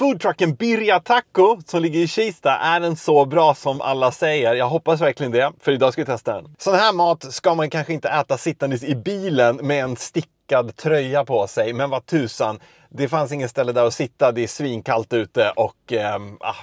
foodtrucken Birja Taco som ligger i Kista är den så bra som alla säger. Jag hoppas verkligen det, för idag ska vi testa den. Sån här mat ska man kanske inte äta sittandes i bilen med en stickad tröja på sig, men vad tusan. Det fanns ingen ställe där att sitta, det är svinkallt ute och eh,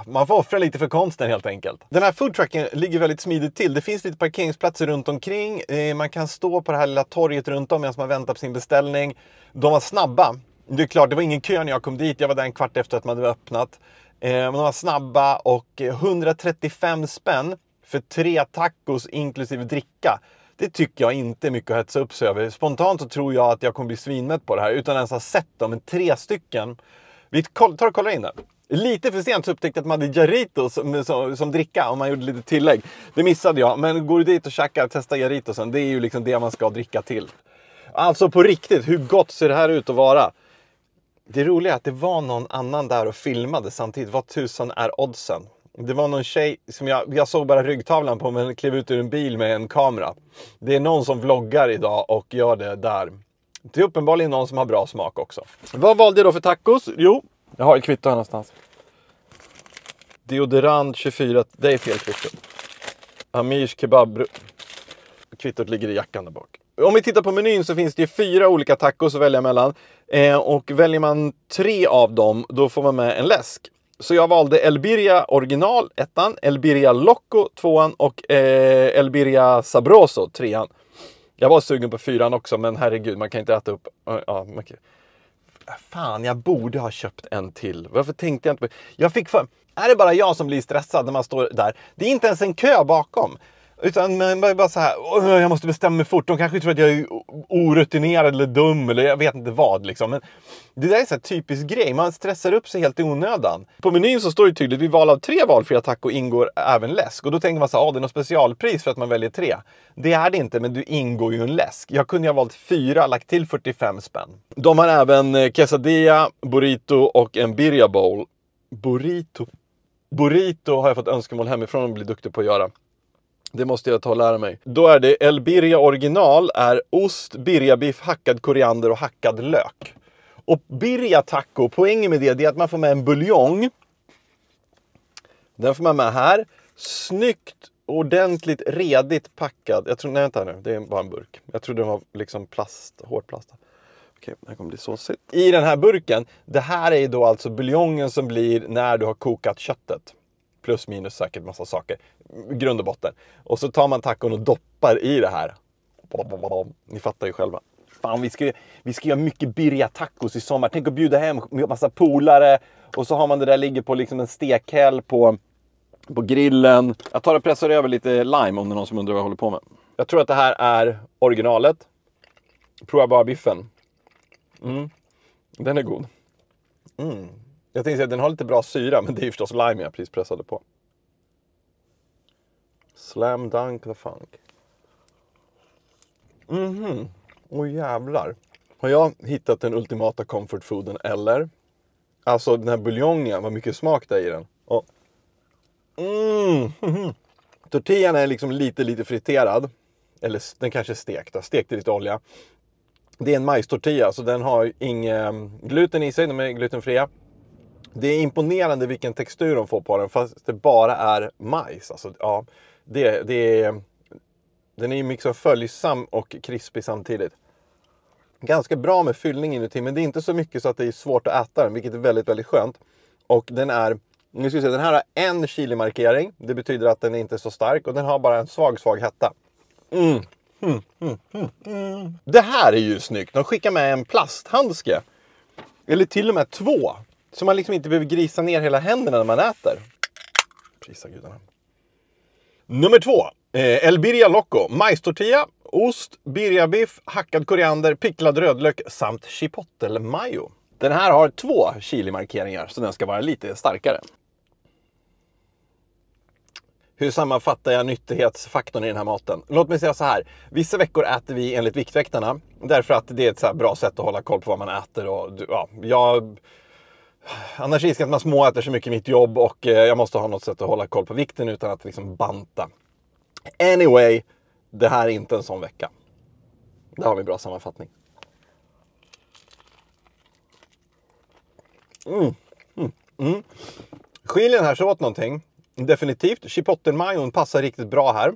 man får offra lite för konsten helt enkelt. Den här foodtrucken ligger väldigt smidigt till. Det finns lite parkeringsplatser runt omkring. Eh, man kan stå på det här lilla torget runt om medan man väntar på sin beställning. De var snabba. Det är klart, det var ingen kö när jag kom dit. Jag var där en kvart efter att man hade öppnat. Eh, men de var snabba och 135 eh, spänn för tre tacos inklusive dricka. Det tycker jag inte är mycket att hetsa upp sig över. Spontant så tror jag att jag kommer bli svinmätt på det här utan ens ha sett dem. Men tre stycken. Vi tar och kollar in det. Lite för sent så upptäckte jag att man hade Jarritos som, som, som, dricka om man gjorde lite tillägg. Det missade jag. Men går du dit och käkar, testa Jarritosen. Det är ju liksom det man ska dricka till. Alltså på riktigt, hur gott ser det här ut att vara? Det roliga är att det var någon annan där och filmade samtidigt. Vad tusan är oddsen? Det var någon tjej som jag, jag såg bara ryggtavlan på men klev ut ur en bil med en kamera. Det är någon som vloggar idag och gör det där. Det är uppenbarligen någon som har bra smak också. Vad valde jag då för tacos? Jo, jag har ett kvitto här någonstans. Deodorant 24, det är fel kvitto. Amirs kebab... Kvittot ligger i jackan där bak om vi tittar på menyn så finns det fyra olika tacos att välja mellan. Eh, och väljer man tre av dem, då får man med en läsk. Så jag valde Elbiria original, ettan, Elbiria Loco, tvåan och eh, Elbiria Sabroso, trean. Jag var sugen på fyran också, men herregud, man kan inte äta upp... Eh, ja, man Fan, jag borde ha köpt en till. Varför tänkte jag inte på... Jag fick för... Är det bara jag som blir stressad när man står där? Det är inte ens en kö bakom. Utan man är bara så här, jag måste bestämma mig fort. De kanske tror att jag är orutinerad eller dum eller jag vet inte vad. Liksom. Men det där är en typisk grej. Man stressar upp sig helt i onödan. På menyn så står det tydligt vid val av tre valfria tacos ingår även läsk. Och då tänker man så här, ah, det är något specialpris för att man väljer tre. Det är det inte, men du ingår ju en läsk. Jag kunde ju ha valt fyra, lagt till 45 spänn. De har även eh, quesadilla, burrito och en birria bowl. Burrito. Burrito har jag fått önskemål hemifrån att bli duktig på att göra. Det måste jag ta och lära mig. Då är det El Birria original är ost, Birjabiff, hackad koriander och hackad lök. Och birria taco, poängen med det är att man får med en buljong. Den får man med här. Snyggt, ordentligt, redigt packad. Jag tror, nej vänta nu, det är bara en burk. Jag trodde den var liksom plast, hårdplast. Okej, det här kommer bli såsigt. I den här burken, det här är ju då alltså buljongen som blir när du har kokat köttet plus minus säkert massa saker. Grund och botten. Och så tar man tacon och doppar i det här. Ni fattar ju själva. Fan, vi ska, vi ska göra mycket birria-tacos i sommar. Tänk att bjuda hem massa polare och så har man det där ligger på liksom en stekhäll på, på grillen. Jag tar och pressar över lite lime om det är någon som undrar vad jag håller på med. Jag tror att det här är originalet. Prova bara biffen. Mm. Den är god. Mm. Jag tänkte säga att den har lite bra syra, men det är ju förstås lime jag precis pressade på. Slam Dunk the Funk. Mhm, mm åh jävlar. Har jag hittat den ultimata comfort fooden eller? Alltså den här buljongen, vad mycket smak det är i den. Och... Mm. Mm. Tortillan är liksom lite, lite friterad. Eller den kanske är stekt, stekt i lite olja. Det är en majstortilla, så den har inget gluten i sig, de är glutenfria. Det är imponerande vilken textur de får på den fast det bara är majs. Alltså, ja, det, det är, den är liksom följsam och krispig samtidigt. Ganska bra med fyllning inuti men det är inte så mycket så att det är svårt att äta den vilket är väldigt, väldigt skönt. Och den är, nu ska vi se, den här har en chilimarkering. Det betyder att den är inte är så stark och den har bara en svag, svag hetta. Mm. Mm, mm, mm, mm. det här är ju snyggt! De skickar med en plasthandske. Eller till och med två. Så man liksom inte behöver grisa ner hela händerna när man äter. Prisa gudarna. Nummer två. Eh, El Birria Loco. Majstortilla, ost, birjabiff, hackad koriander, picklad rödlök samt chipotle-majo. Den här har två chilimarkeringar så den ska vara lite starkare. Hur sammanfattar jag nyttighetsfaktorn i den här maten? Låt mig säga så här. Vissa veckor äter vi enligt Viktväktarna därför att det är ett så bra sätt att hålla koll på vad man äter. Och, ja, jag Annars är risken att man småäter så mycket i mitt jobb och eh, jag måste ha något sätt att hålla koll på vikten utan att liksom banta. Anyway, det här är inte en sån vecka. Där har vi en bra sammanfattning. Mm. Mm. Mm. Skiljer den här sig åt någonting? Definitivt. Chipotten-majon passar riktigt bra här.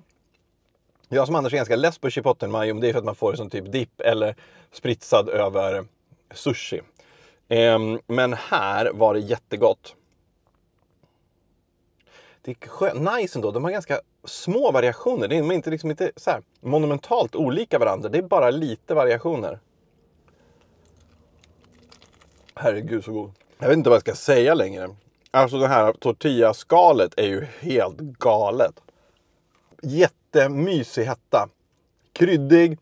Jag som annars är ganska less på chipotten-majon, det är för att man får det som typ dipp eller spritsad över sushi. Ehm, men här var det jättegott. Det är nice ändå. De har ganska små variationer. De är inte, liksom inte så här, monumentalt olika varandra. Det är bara lite variationer. Herregud så god. Jag vet inte vad jag ska säga längre. Alltså det här tortillaskalet är ju helt galet. Jättemysig hetta. Kryddig.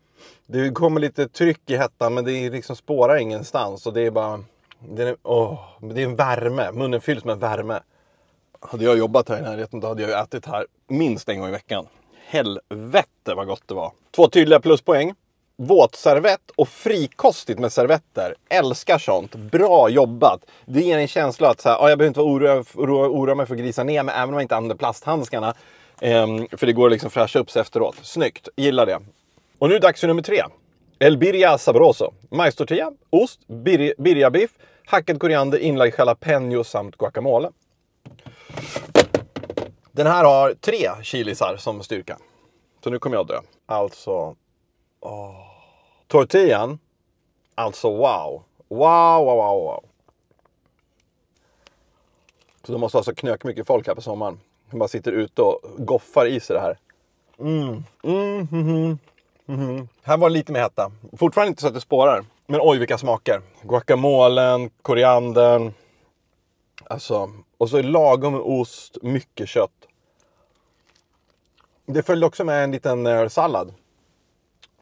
Det kommer lite tryck i hettan men det liksom spårar ingenstans. Och det är bara den är, åh, det är en värme. Munnen fylls med värme. Hade jag jobbat här i närheten då hade jag ätit här minst en gång i veckan. Helvete vad gott det var! Två tydliga pluspoäng. Våtservett och frikostigt med servetter. Älskar sånt. Bra jobbat! Det ger en känsla att så här, ah, jag behöver inte oroa, oroa, oroa mig för att grisa ner mig även om jag inte använder plasthandskarna. Ehm, för det går liksom att fräscha upp sig efteråt. Snyggt! Gillar det. Och nu dags för nummer tre. El Birria Sabroso. Majstortilla, ost, bir birjabiff, hackad koriander, inlagd jalapeño samt guacamole. Den här har tre chilisar som styrka. Så nu kommer jag dö. Alltså... Oh. Tortillan. Alltså wow. Wow, wow, wow, wow. Så de måste ha så knök mycket folk här på sommaren. De bara sitter ute och goffar i sig det här. Mm. Mm, mm, mm, mm. Här var det lite mer hetta. Fortfarande inte så att det spårar. Men oj vilka smaker! Guacamolen, koriandern. Alltså, och så lagom ost, mycket kött. Det följde också med en liten eh, sallad.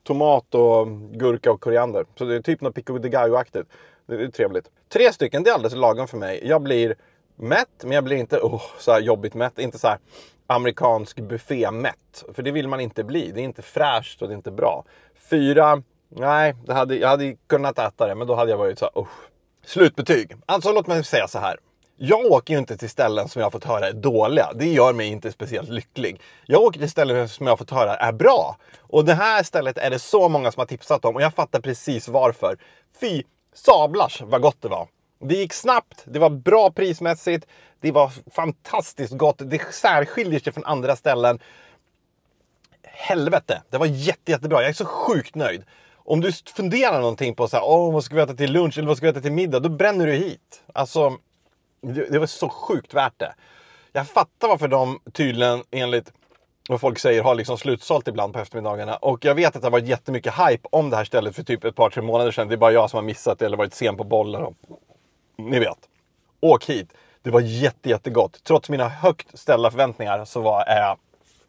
Tomat och gurka och koriander. Så det är typ något pico de gallo-aktigt. Det är trevligt. Tre stycken, det är alldeles lagom för mig. Jag blir mätt, men jag blir inte oh, så här jobbigt mätt. Inte så här amerikansk buffé-mätt. För det vill man inte bli. Det är inte fräscht och det är inte bra. Fyra Nej, det hade, jag hade kunnat äta det, men då hade jag varit så här, usch. Slutbetyg. Alltså låt mig säga så här. Jag åker ju inte till ställen som jag har fått höra är dåliga. Det gör mig inte speciellt lycklig. Jag åker till ställen som jag har fått höra är bra. Och det här stället är det så många som har tipsat om och jag fattar precis varför. Fy sablars vad gott det var. Det gick snabbt, det var bra prismässigt, det var fantastiskt gott. Det särskiljer sig från andra ställen. Helvete, det var jätte, jättebra. Jag är så sjukt nöjd om du funderar någonting på så här, oh, vad ska vi äta till lunch eller vad ska vi äta till middag? Då bränner du hit. Alltså, det, det var så sjukt värt det. Jag fattar varför de tydligen enligt vad folk säger har liksom slutsålt ibland på eftermiddagarna. Och jag vet att det har varit jättemycket hype om det här stället för typ ett par, tre månader sedan. Det är bara jag som har missat det eller varit sen på bollen. Och... Ni vet. Åk hit. Det var jätte, jättegott. Trots mina högt ställda förväntningar så var jag...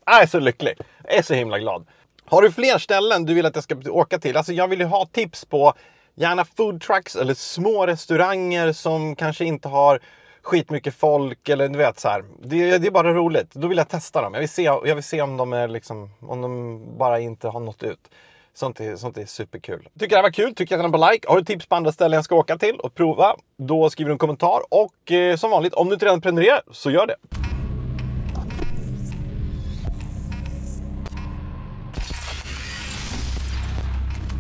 jag är så lycklig. Jag är så himla glad. Har du fler ställen du vill att jag ska åka till? Alltså jag vill ju ha tips på gärna foodtrucks eller små restauranger som kanske inte har skitmycket folk eller du vet så här. Det, det, är bara roligt. Då vill jag testa dem. Jag vill se, jag vill se om, de är liksom, om de bara inte har nått ut. Sånt är, sånt är superkul. Tycker det här var kul? Tycker gärna på like. Har du tips på andra ställen jag ska åka till och prova? Då skriver du en kommentar och eh, som vanligt, om du inte redan prenumererar så gör det.